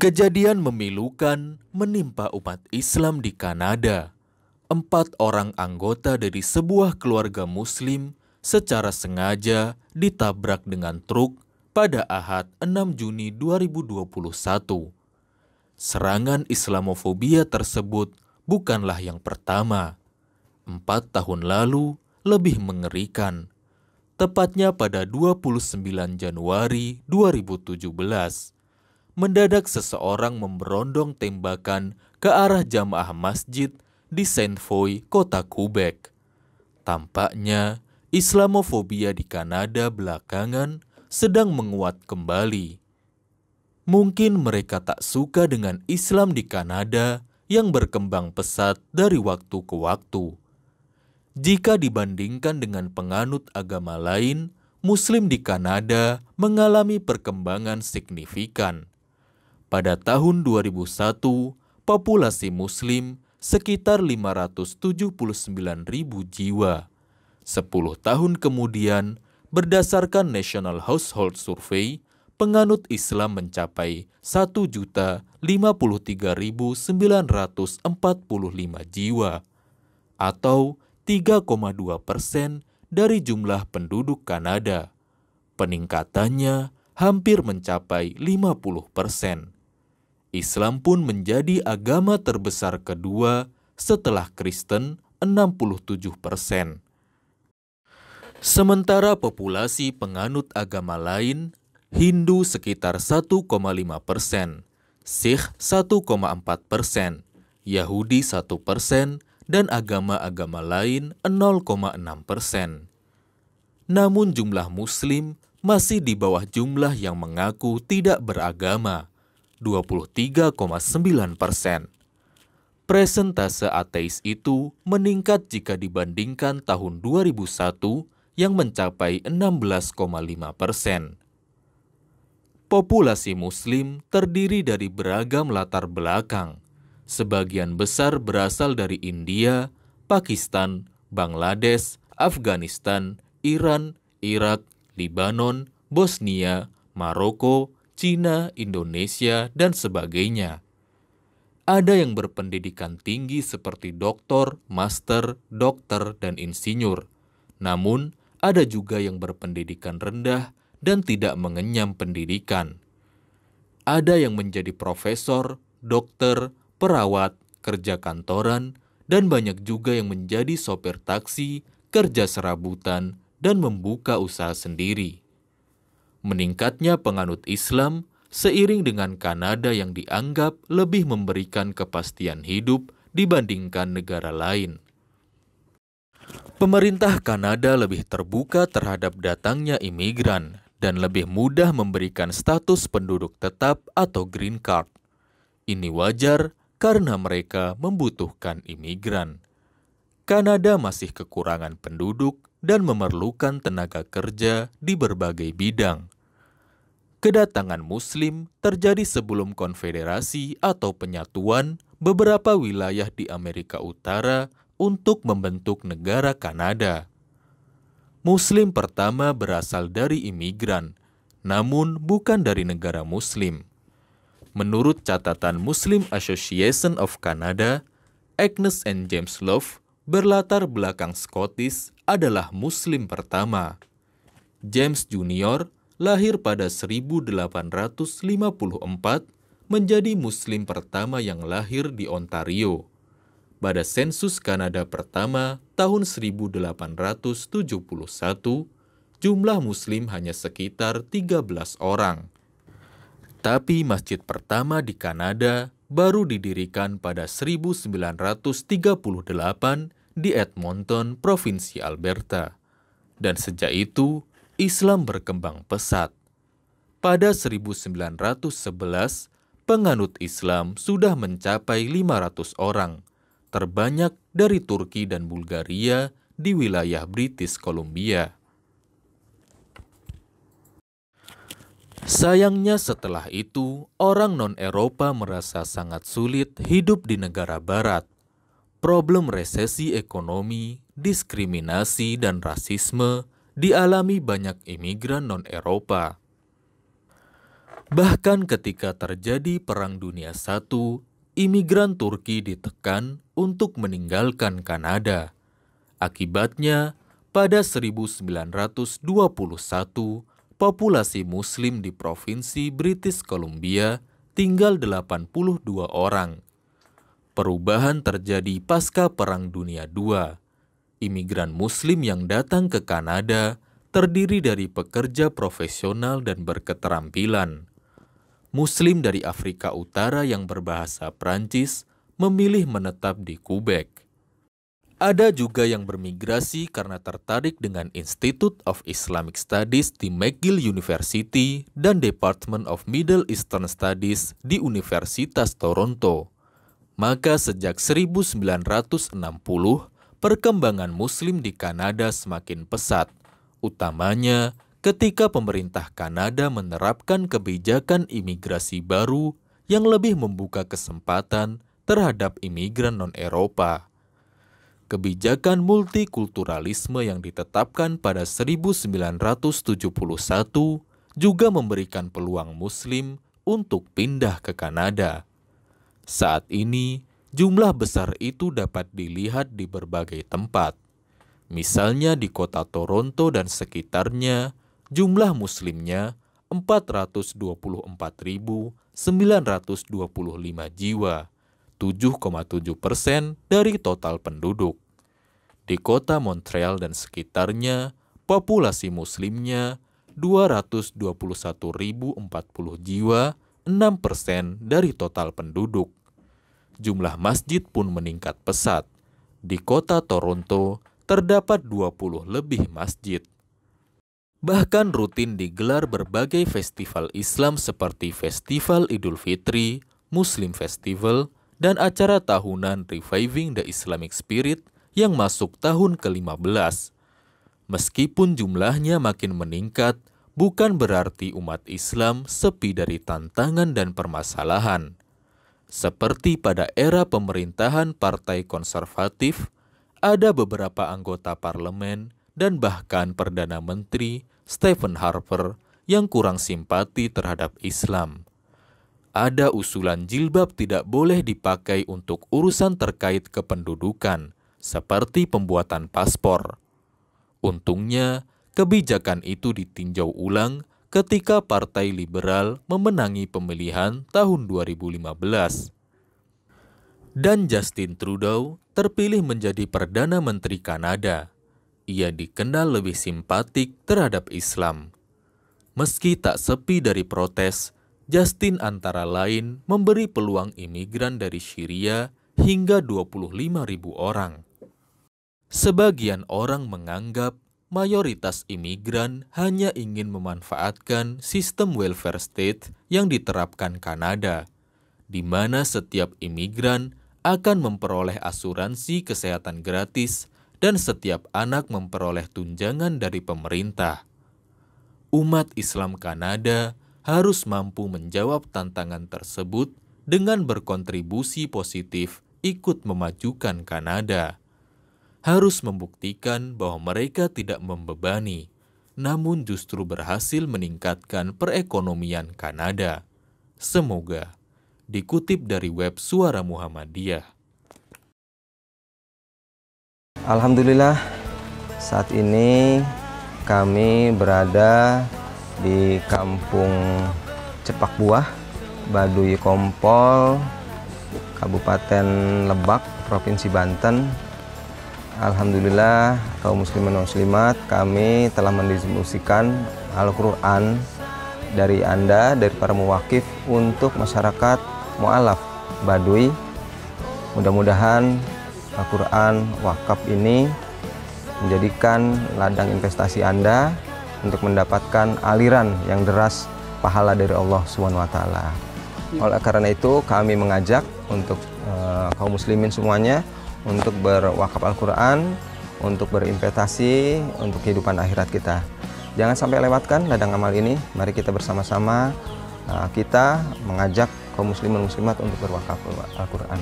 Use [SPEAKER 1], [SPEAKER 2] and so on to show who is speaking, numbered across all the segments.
[SPEAKER 1] Kejadian memilukan menimpa umat Islam di Kanada.
[SPEAKER 2] Empat orang anggota dari sebuah keluarga Muslim secara sengaja ditabrak dengan truk pada Ahad 6 Juni 2021. Serangan Islamofobia tersebut bukanlah yang pertama. Empat tahun lalu lebih mengerikan, tepatnya pada 29 Januari 2017 mendadak seseorang memberondong tembakan ke arah jamaah masjid di Saint-Foy, kota Quebec. Tampaknya Islamofobia di Kanada belakangan sedang menguat kembali. Mungkin mereka tak suka dengan Islam di Kanada yang berkembang pesat dari waktu ke waktu. Jika dibandingkan dengan penganut agama lain, Muslim di Kanada mengalami perkembangan signifikan. Pada tahun 2001, populasi muslim sekitar ribu jiwa. Sepuluh tahun kemudian, berdasarkan National Household Survey, penganut Islam mencapai 1.053.945 jiwa atau 3,2 persen dari jumlah penduduk Kanada. Peningkatannya hampir mencapai 50 persen. Islam pun menjadi agama terbesar kedua setelah Kristen 67 persen. Sementara populasi penganut agama lain, Hindu sekitar 1,5 persen, Sikh 1,4 persen, Yahudi 1 persen, dan agama-agama lain 0,6 persen. Namun jumlah muslim masih di bawah jumlah yang mengaku tidak beragama 23,9 persen. Presentase ateis itu meningkat jika dibandingkan tahun 2001 yang mencapai 16,5 persen. Populasi Muslim terdiri dari beragam latar belakang. Sebagian besar berasal dari India, Pakistan, Bangladesh, Afghanistan, Iran, Irak, Libanon, Bosnia, Maroko, Cina, Indonesia, dan sebagainya. Ada yang berpendidikan tinggi seperti doktor, master, dokter, dan insinyur. Namun, ada juga yang berpendidikan rendah dan tidak mengenyam pendidikan. Ada yang menjadi profesor, dokter, perawat, kerja kantoran, dan banyak juga yang menjadi sopir taksi, kerja serabutan, dan membuka usaha sendiri. Meningkatnya penganut Islam seiring dengan Kanada yang dianggap lebih memberikan kepastian hidup dibandingkan negara lain. Pemerintah Kanada lebih terbuka terhadap datangnya imigran dan lebih mudah memberikan status penduduk tetap atau green card. Ini wajar karena mereka membutuhkan imigran. Kanada masih kekurangan penduduk dan memerlukan tenaga kerja di berbagai bidang. Kedatangan Muslim terjadi sebelum konfederasi atau penyatuan beberapa wilayah di Amerika Utara untuk membentuk negara Kanada. Muslim pertama berasal dari imigran, namun bukan dari negara Muslim. Menurut catatan Muslim Association of Canada, Agnes and James Love berlatar belakang Scottish adalah Muslim pertama. James Junior lahir pada 1854 menjadi Muslim pertama yang lahir di Ontario. Pada sensus Kanada pertama tahun 1871, jumlah Muslim hanya sekitar 13 orang. Tapi masjid pertama di Kanada baru didirikan pada 1938 di Edmonton, Provinsi Alberta. Dan sejak itu, Islam berkembang pesat. Pada 1911, penganut Islam sudah mencapai 500 orang, terbanyak dari Turki dan Bulgaria di wilayah British Columbia. Sayangnya setelah itu, orang non-Eropa merasa sangat sulit hidup di negara barat problem resesi ekonomi, diskriminasi, dan rasisme dialami banyak imigran non-Eropa. Bahkan ketika terjadi Perang Dunia I, imigran Turki ditekan untuk meninggalkan Kanada. Akibatnya, pada 1921, populasi muslim di Provinsi British Columbia tinggal 82 orang – Perubahan terjadi pasca Perang Dunia II. Imigran Muslim yang datang ke Kanada terdiri dari pekerja profesional dan berketerampilan. Muslim dari Afrika Utara yang berbahasa Prancis memilih menetap di Quebec. Ada juga yang bermigrasi karena tertarik dengan Institute of Islamic Studies di McGill University dan Department of Middle Eastern Studies di Universitas Toronto maka sejak 1960, perkembangan Muslim di Kanada semakin pesat, utamanya ketika pemerintah Kanada menerapkan kebijakan imigrasi baru yang lebih membuka kesempatan terhadap imigran non-Eropa. Kebijakan multikulturalisme yang ditetapkan pada 1971 juga memberikan peluang Muslim untuk pindah ke Kanada. Saat ini, jumlah besar itu dapat dilihat di berbagai tempat. Misalnya di kota Toronto dan sekitarnya, jumlah muslimnya 424.925 jiwa, 7,7 persen dari total penduduk. Di kota Montreal dan sekitarnya, populasi muslimnya 221.040 jiwa, 6 persen dari total penduduk jumlah masjid pun meningkat pesat. Di kota Toronto, terdapat 20 lebih masjid. Bahkan rutin digelar berbagai festival Islam seperti Festival Idul Fitri, Muslim Festival, dan acara tahunan Reviving the Islamic Spirit yang masuk tahun ke-15. Meskipun jumlahnya makin meningkat, bukan berarti umat Islam sepi dari tantangan dan permasalahan. Seperti pada era pemerintahan Partai Konservatif, ada beberapa anggota parlemen dan bahkan Perdana Menteri Stephen Harper yang kurang simpati terhadap Islam. Ada usulan jilbab tidak boleh dipakai untuk urusan terkait kependudukan, seperti pembuatan paspor. Untungnya, kebijakan itu ditinjau ulang ketika Partai Liberal memenangi pemilihan tahun 2015. Dan Justin Trudeau terpilih menjadi Perdana Menteri Kanada. Ia dikenal lebih simpatik terhadap Islam. Meski tak sepi dari protes, Justin antara lain memberi peluang imigran dari Syria hingga 25.000 orang. Sebagian orang menganggap mayoritas imigran hanya ingin memanfaatkan sistem welfare state yang diterapkan Kanada, di mana setiap imigran akan memperoleh asuransi kesehatan gratis dan setiap anak memperoleh tunjangan dari pemerintah. Umat Islam Kanada harus mampu menjawab tantangan tersebut dengan berkontribusi positif ikut memajukan Kanada harus membuktikan bahwa mereka tidak membebani, namun justru berhasil meningkatkan perekonomian Kanada. Semoga dikutip dari web Suara Muhammadiyah.
[SPEAKER 1] Alhamdulillah, saat ini kami berada di kampung Cepak Buah, Baduy Kompol, Kabupaten Lebak, Provinsi Banten, Alhamdulillah kaum muslimin dan muslimat kami telah mendistribusikan Al-Quran dari Anda, dari para muwakif untuk masyarakat mu'alaf badui. Mudah-mudahan Al-Quran wakaf ini menjadikan ladang investasi Anda untuk mendapatkan aliran yang deras pahala dari Allah Swt. Oleh karena itu kami mengajak untuk uh, kaum muslimin semuanya untuk berwakaf Al-Quran, untuk berinvestasi, untuk kehidupan akhirat kita. Jangan sampai lewatkan ladang amal ini. Mari kita bersama-sama uh, kita mengajak kaum muslim dan muslimat untuk berwakaf Al-Quran.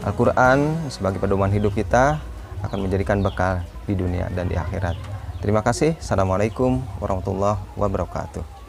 [SPEAKER 1] Al-Quran sebagai pedoman hidup kita akan menjadikan bekal di dunia dan di akhirat. Terima kasih. Assalamualaikum warahmatullahi wabarakatuh.